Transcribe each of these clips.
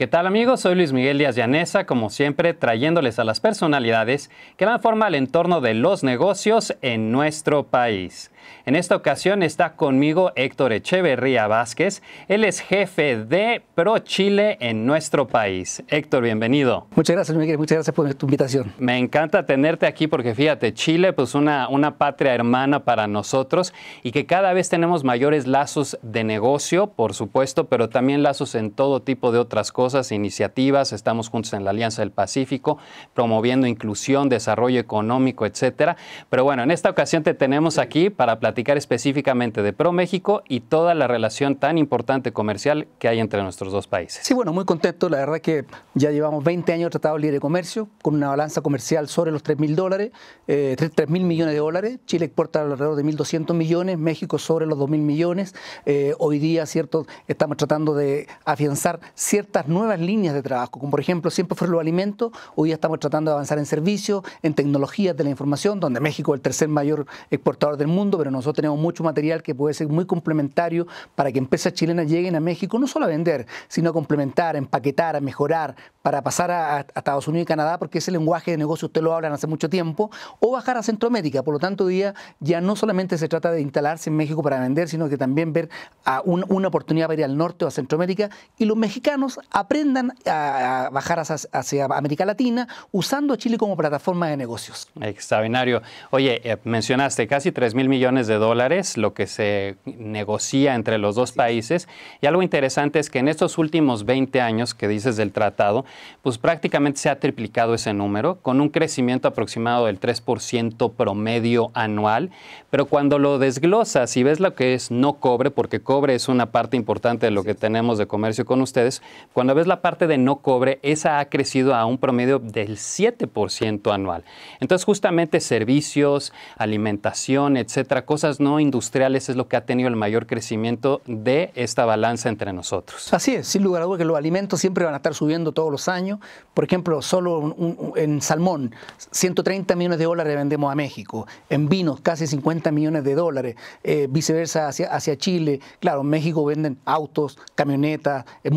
¿Qué tal amigos? Soy Luis Miguel Díaz Llanesa, como siempre trayéndoles a las personalidades que dan forma al entorno de los negocios en nuestro país. En esta ocasión está conmigo Héctor Echeverría Vázquez, él es jefe de Pro Chile en nuestro país. Héctor, bienvenido. Muchas gracias Miguel, muchas gracias por tu invitación. Me encanta tenerte aquí porque fíjate, Chile pues una, una patria hermana para nosotros y que cada vez tenemos mayores lazos de negocio, por supuesto, pero también lazos en todo tipo de otras cosas cosas, iniciativas, estamos juntos en la Alianza del Pacífico, promoviendo inclusión, desarrollo económico, etcétera. Pero bueno, en esta ocasión te tenemos aquí para platicar específicamente de Pro México y toda la relación tan importante comercial que hay entre nuestros dos países. Sí, bueno, muy contento. La verdad que ya llevamos 20 años el Tratado de Libre Comercio, con una balanza comercial sobre los 3 mil dólares, eh, 3 mil millones de dólares. Chile exporta alrededor de 1.200 millones, México sobre los 2 mil millones. Eh, hoy día, ¿cierto? Estamos tratando de afianzar ciertas nuevas nuevas líneas de trabajo, como por ejemplo siempre fue los alimentos, hoy ya estamos tratando de avanzar en servicios, en tecnologías de la información, donde México es el tercer mayor exportador del mundo, pero nosotros tenemos mucho material que puede ser muy complementario para que empresas chilenas lleguen a México, no solo a vender, sino a complementar, empaquetar, a mejorar, para pasar a, Estados Unidos y Canadá, porque ese lenguaje de negocio usted lo hablan hace mucho tiempo, o bajar a Centroamérica. Por lo tanto, hoy día ya no solamente se trata de instalarse en México para vender, sino que también ver a una oportunidad para ir al norte o a Centroamérica y los mexicanos a aprendan a, bajar hacia, América Latina usando Chile como plataforma de negocios. Extraordinario. Oye, eh, mencionaste casi 3 mil millones de dólares, lo que se negocia entre los dos países. Y algo interesante es que en estos últimos 20 años que dices del tratado, pues prácticamente se ha triplicado ese número, con un crecimiento aproximado del 3% promedio anual. Pero cuando lo desglosas y ves lo que es no cobre, porque cobre es una parte importante de lo que tenemos de comercio con ustedes, cuando ves la parte de no cobre, esa ha crecido a un promedio del 7% anual. Entonces, justamente servicios, alimentación, etcétera, cosas no industriales es lo que ha tenido el mayor crecimiento de esta balanza entre nosotros. Así es, sin lugar a dudas que los alimentos siempre van a estar subiendo todos los años. Por ejemplo, solo en salmón, 130 millones de dólares vendemos a México. En vinos, casi 50 millones de dólares. Eh, viceversa, hacia, hacia Chile. Claro, en México venden autos, camionetas, eh,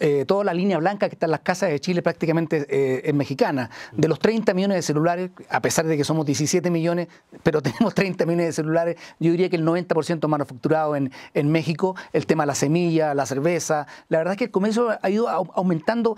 eh, toda la línea blanca que está en las casas de Chile prácticamente eh, es mexicana. De los 30 millones de celulares, a pesar de que somos 17 millones, pero tenemos 30 millones de celulares, yo diría que el 90% manufacturado en, en México, el tema de la semilla, la cerveza, la verdad es que el comercio ha ido aumentando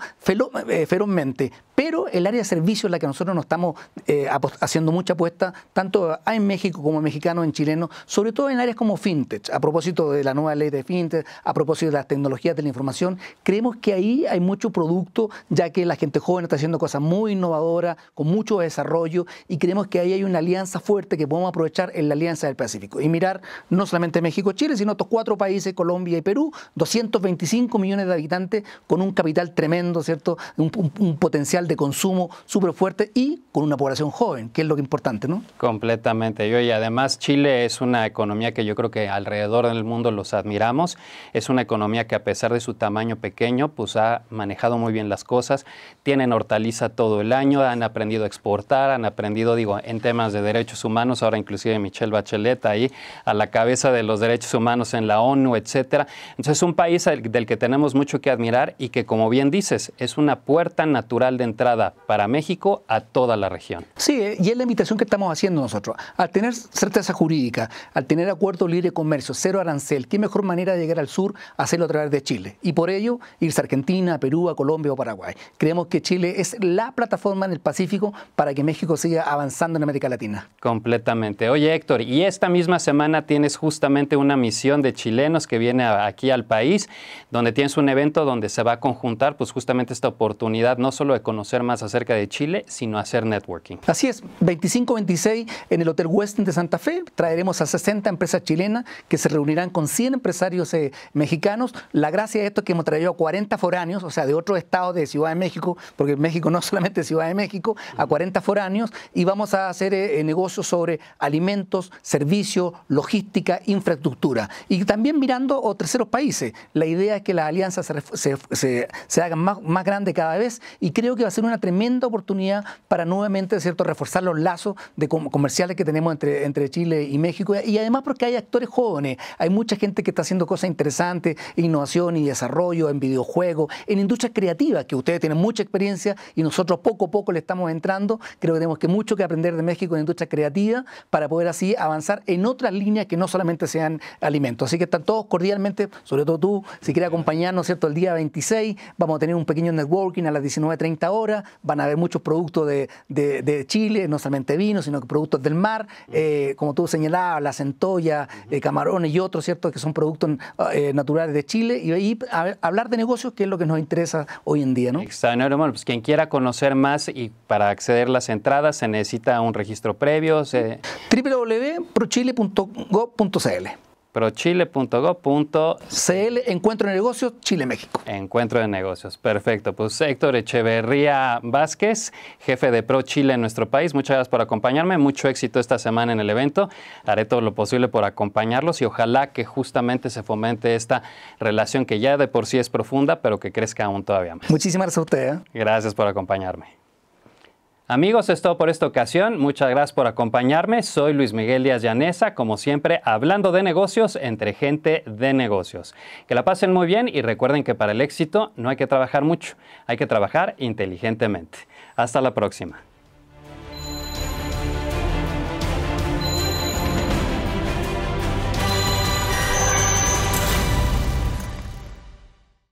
eh, ferozmente, pero el área de servicios en la que nosotros nos estamos eh, haciendo mucha apuesta, tanto en México como en mexicanos, en chileno sobre todo en áreas como fintech, a propósito de la nueva ley de fintech, a propósito de las tecnologías de la información, creemos que hay y hay mucho producto, ya que la gente joven está haciendo cosas muy innovadoras, con mucho desarrollo, y creemos que ahí hay una alianza fuerte que podemos aprovechar en la Alianza del Pacífico. Y mirar no solamente México-Chile, sino otros cuatro países, Colombia y Perú, 225 millones de habitantes, con un capital tremendo, ¿cierto? Un, potencial de consumo súper fuerte y con una población joven, que es lo importante, ¿no? Completamente. Yo, y además Chile es una economía que yo creo que alrededor del mundo los admiramos. Es una economía que a pesar de su tamaño pequeño, pues ha manejado muy bien las cosas, tienen hortaliza todo el año, han aprendido a exportar, han aprendido, digo, en temas de derechos humanos, ahora inclusive Michelle Bachelet ahí a la cabeza de los derechos humanos en la ONU, etcétera. Entonces es un país del que tenemos mucho que admirar y que, como bien dices, es una puerta natural de entrada para México a toda la región. Sí, y es la invitación que estamos haciendo nosotros. Al tener certeza jurídica, al tener acuerdo libre de comercio, cero arancel, ¿qué mejor manera de llegar al sur? Hacerlo a través de Chile. Y por ello, irse a Argentina Argentina, Perú, a Colombia o Paraguay. Creemos que Chile es la plataforma en el Pacífico para que México siga avanzando en América Latina. Completamente. Oye Héctor, y esta misma semana tienes justamente una misión de chilenos que viene aquí al país, donde tienes un evento donde se va a conjuntar pues justamente esta oportunidad no solo de conocer más acerca de Chile, sino hacer networking. Así es, 25-26 en el Hotel Westin de Santa Fe traeremos a 60 empresas chilenas que se reunirán con 100 empresarios eh, mexicanos. La gracia de esto es que hemos traído a 40 foros años, o sea, de otro estado de Ciudad de México, porque México no es solamente Ciudad de México, a 40 foráneos y vamos a hacer eh, eh, negocios sobre alimentos, servicios, logística, infraestructura. Y también mirando o terceros países. La idea es que las alianzas se, se, hagan más, más grandes cada vez y creo que va a ser una tremenda oportunidad para nuevamente, ¿cierto?, reforzar los lazos comerciales que tenemos entre, entre Chile y México y además porque hay actores jóvenes, hay mucha gente que está haciendo cosas interesantes, innovación y desarrollo en videojuegos en industria creativa, que ustedes tienen mucha experiencia y nosotros poco a poco le estamos entrando. Creo que tenemos que mucho que aprender de México en industria creativa para poder así avanzar en otras líneas que no solamente sean alimentos. Así que están todos cordialmente, sobre todo tú, si quieres acompañarnos, ¿cierto? El día 26 vamos a tener un pequeño networking a las 19.30 horas, van a haber muchos productos de, Chile, no solamente vino, sino que productos del mar, eh, como tú señalabas, la centolla, eh, camarones y otros, ¿cierto? Que son productos eh, naturales de Chile y, hablar de negocios que es lo que nos interesa hoy en día, ¿no? Exacto. Bueno, pues quien quiera conocer más y para acceder a las entradas se necesita un registro previo. www.prochile.go.cl prochile.gov.cl Encuentro de Negocios Chile-México. Encuentro de Negocios, perfecto. Pues Héctor Echeverría Vázquez, jefe de Pro Chile en nuestro país, muchas gracias por acompañarme, mucho éxito esta semana en el evento, haré todo lo posible por acompañarlos y ojalá que justamente se fomente esta relación que ya de por sí es profunda, pero que crezca aún todavía más. Muchísimas gracias a usted. ¿eh? Gracias por acompañarme. Amigos, es todo por esta ocasión. Muchas gracias por acompañarme. Soy Luis Miguel Díaz Llanesa, como siempre, hablando de negocios entre gente de negocios. Que la pasen muy bien y recuerden que para el éxito no hay que trabajar mucho, hay que trabajar inteligentemente. Hasta la próxima.